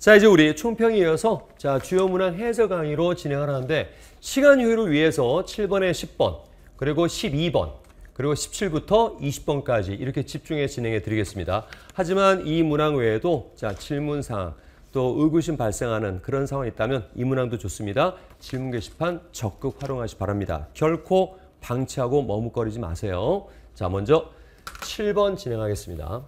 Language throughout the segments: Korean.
자 이제 우리 총평에 이어서 자 주요 문항 해설 강의로 진행하는데 을 시간 효율을 위해서 7번에 10번 그리고 12번 그리고 17부터 20번까지 이렇게 집중해 진행해 드리겠습니다. 하지만 이 문항 외에도 자 질문사항 또 의구심 발생하는 그런 상황이 있다면 이 문항도 좋습니다. 질문 게시판 적극 활용하시 바랍니다. 결코 방치하고 머뭇거리지 마세요. 자 먼저 7번 진행하겠습니다.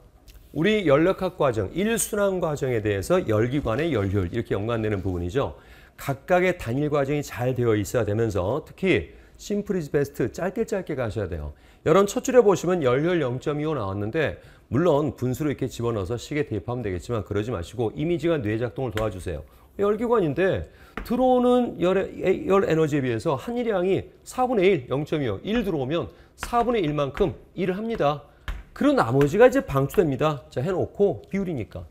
우리 열역학 과정, 일순환 과정에 대해서 열기관의 열혈 이렇게 연관되는 부분이죠. 각각의 단일 과정이 잘 되어 있어야 되면서 특히 심플이즈 베스트 짧게 짧게 가셔야 돼요. 여러분 첫 줄에 보시면 열열 0.25 나왔는데 물론 분수로 이렇게 집어넣어서 식에 대입하면 되겠지만 그러지 마시고 이미지가 뇌 작동을 도와주세요. 열기관인데 들어오는 열열 에너지에 비해서 한일량이 4분의 1, 0.25, 1 들어오면 4분의 1만큼 일을 합니다. 그런 나머지가 이제 방출됩니다. 자, 해놓고 비율이니까.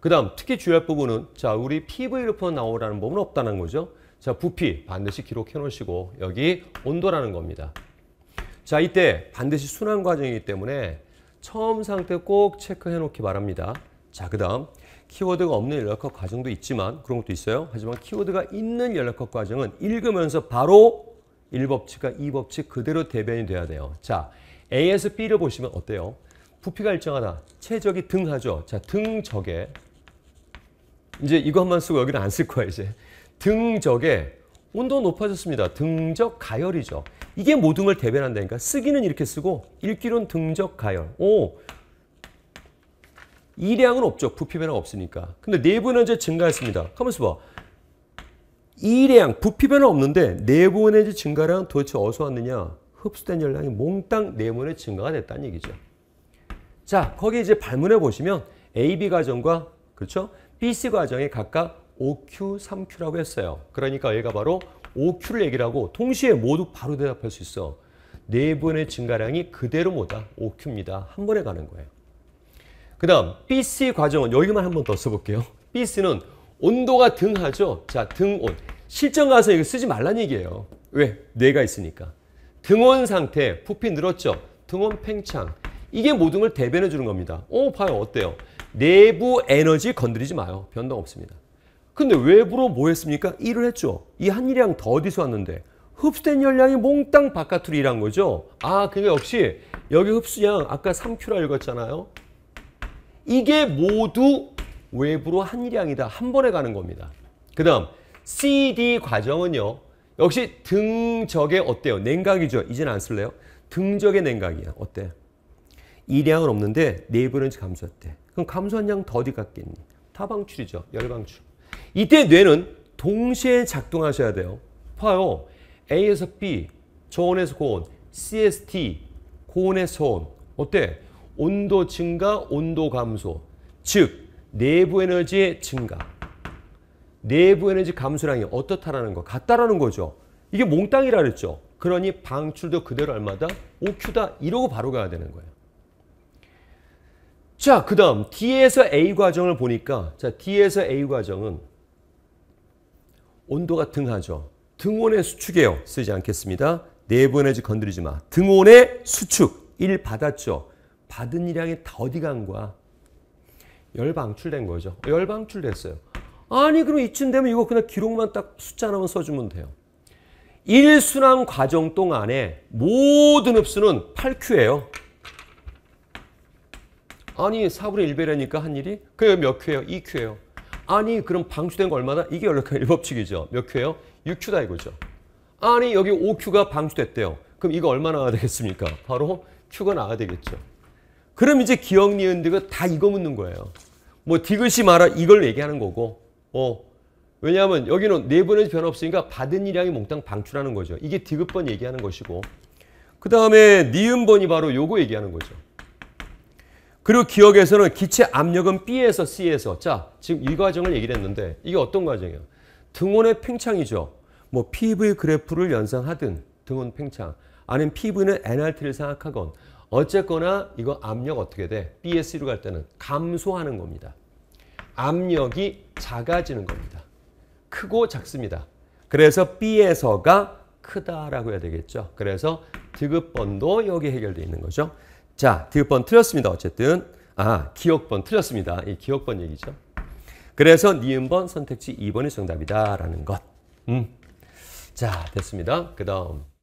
그 다음 특히 주의할 부분은 자, 우리 PV로부터 나오라는 법은 없다는 거죠. 자, 부피 반드시 기록해 놓으시고 여기 온도라는 겁니다. 자, 이때 반드시 순환 과정이기 때문에 처음 상태 꼭 체크해 놓기 바랍니다. 자, 그 다음 키워드가 없는 연락컷 과정도 있지만 그런 것도 있어요. 하지만 키워드가 있는 연락컷 과정은 읽으면서 바로 1법칙과 2법칙 그대로 대변이 돼야 돼요. 자, A에서 B를 보시면 어때요? 부피가 일정하다. 최적이 등하죠. 자, 등적에 이제 이거 한 번 쓰고 여기는 안 쓸 거야 이제. 등적에 온도 높아졌습니다. 등적 가열이죠. 이게 모든걸 대변한다니까. 쓰기는 이렇게 쓰고 읽기론 등적 가열. 오, 이량은 없죠. 부피 변화 없으니까. 근데 내부는 이제 증가했습니다. 가만있어 봐. 이량, 부피 변화 없는데 내부 에너지 증가량 도대체 어디서 왔느냐? 흡수된 열량이 몽땅 네모에 증가가 됐다는 얘기죠. 자, 거기 이제 발문해 보시면 AB 과정과 그렇죠? BC 과정에 각각 OQ, 3Q라고 했어요. 그러니까 얘가 바로 OQ를 얘기 하고 동시에 모두 바로 대답할 수 있어. 네 번의 증가량이 그대로 뭐다? OQ입니다. 한 번에 가는 거예요. 그 다음 BC 과정은 여기만 한 번 더 써볼게요. BC는 온도가 등하죠. 자, 등온. 실전 가서 이거 쓰지 말란 얘기예요. 왜? 뇌가 있으니까. 등원 상태, 부피 늘었죠? 등원 팽창. 이게 모든 걸 대변해 주는 겁니다. 오, 어, 봐요. 어때요? 내부 에너지 건드리지 마요. 변동 없습니다. 근데 외부로 뭐 했습니까? 일을 했죠. 이 한 일량 더 어디서 왔는데? 흡수된 열량이 몽땅 바깥으로 일한 거죠. 아, 그게 역시 여기 흡수량 아까 3Q라 읽었잖아요. 이게 모두 외부로 한 일량이다. 한 번에 가는 겁니다. 그 다음 CD 과정은요. 역시 등적에 어때요? 냉각이죠. 이젠 안 쓸래요? 등적의 냉각이야. 어때? 이량은 없는데 내부는 감소했대. 그럼 감소한 양 더디 같겠니? 타방출이죠. 열방출. 이때 뇌는 동시에 작동하셔야 돼요. 봐요. A에서 B, 저온에서 고온, C에서 T, 고온에서 온 어때? 온도 증가, 온도 감소. 즉, 내부 에너지의 증가. 내부 에너지 감소량이 어떻다라는 거 같다라는 거죠. 이게 몽땅이라 그랬죠. 그러니 방출도 그대로 얼마다? 5Q다 이러고 바로 가야 되는 거예요. 자, 그 다음 D에서 A 과정을 보니까 자 D에서 A 과정은 온도가 등하죠. 등온의 수축이에요. 쓰지 않겠습니다. 내부 에너지 건드리지 마. 등온의 수축 1 받았죠. 받은 이량이 다 어디 간 거야? 열 방출된 거죠. 열 방출됐어요. 아니 그럼 이쯤 되면 이거 그냥 기록만 딱 숫자 하나만 써주면 돼요. 1순환 과정 동안에 모든 흡수는 8Q예요. 아니 4분의 1배라니까 한 일이? 그게 몇 Q예요? 2Q예요. 아니 그럼 방수된 거 얼마다? 이게 연락한 일법칙이죠. 몇 Q예요? 6Q다 이거죠. 아니 여기 5Q가 방수됐대요. 그럼 이거 얼마 나와야 되겠습니까? 바로 Q가 나와야 되겠죠. 그럼 이제 기억, 니은, 디귿 다 이거 묻는 거예요. 뭐 디귿이 말아 이걸 얘기하는 거고 어, 왜냐하면 여기는 네분의 변화 없으니까 받은 이량이 몽땅 방출하는 거죠. 이게 디귿번 얘기하는 것이고 그 다음에 니은번이 바로 요거 얘기하는 거죠. 그리고 기억에서는 기체 압력은 B에서 C에서 자 지금 이 과정을 얘기를 했는데 이게 어떤 과정이에요? 등원의 팽창이죠. 뭐 PV 그래프를 연상하든 등원 팽창 아니면 PV는 NRT를 생각하건 어쨌거나 이거 압력 어떻게 돼? BS로 갈 때는 감소하는 겁니다. 압력이 작아지는 겁니다. 크고 작습니다. 그래서 B에서가 크다라고 해야 되겠죠. 그래서 디귿번도 여기 해결되어 있는 거죠. 자, 디귿번 틀렸습니다. 어쨌든 아, 기억번 틀렸습니다. 이 기억번 얘기죠. 그래서 니은번 선택지 2번이 정답이다라는 것. 음. 자, 됐습니다. 그 다음.